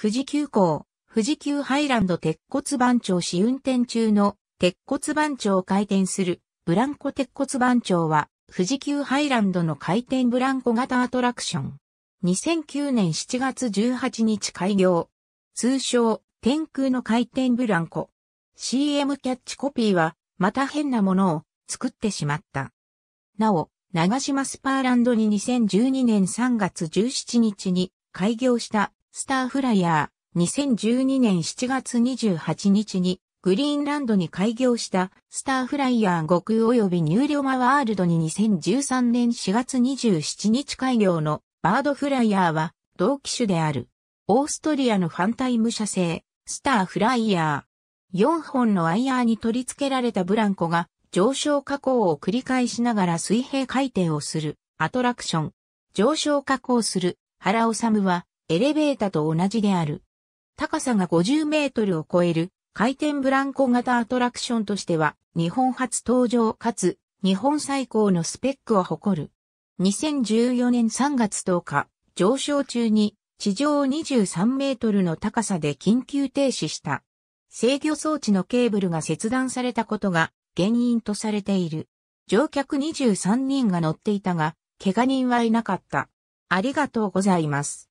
富士急行、富士急ハイランド鉄骨番長試運転中の鉄骨番長を回転するブランコ鉄骨番長は富士急ハイランドの回転ブランコ型アトラクション。2009年7月18日開業。通称、天空の回転ブランコ。CM キャッチコピーは、また変なものを作ってしまった。なお、長島スパーランドに2012年3月17日に開業したスターフライヤー、2012年7月28日に、グリーンランドに開業したスターフライヤー悟空及びニューリョマワールドに2013年4月27日開業のバードフライヤーは同機種である。オーストリアの反対ム社製スターフライヤー。4本のワイヤーに取り付けられたブランコが上昇加工を繰り返しながら水平回転をするアトラクション。上昇加工する原治はエレベーターと同じである。高さが50メートルを超える回転ブランコ型アトラクションとしては日本初登場かつ日本最高のスペックを誇る。2014年3月10日、上昇中に地上23メートルの高さで緊急停止した。制御装置のケーブルが切断されたことが原因とされている。乗客23人が乗っていたが、怪我人はいなかった。ありがとうございます。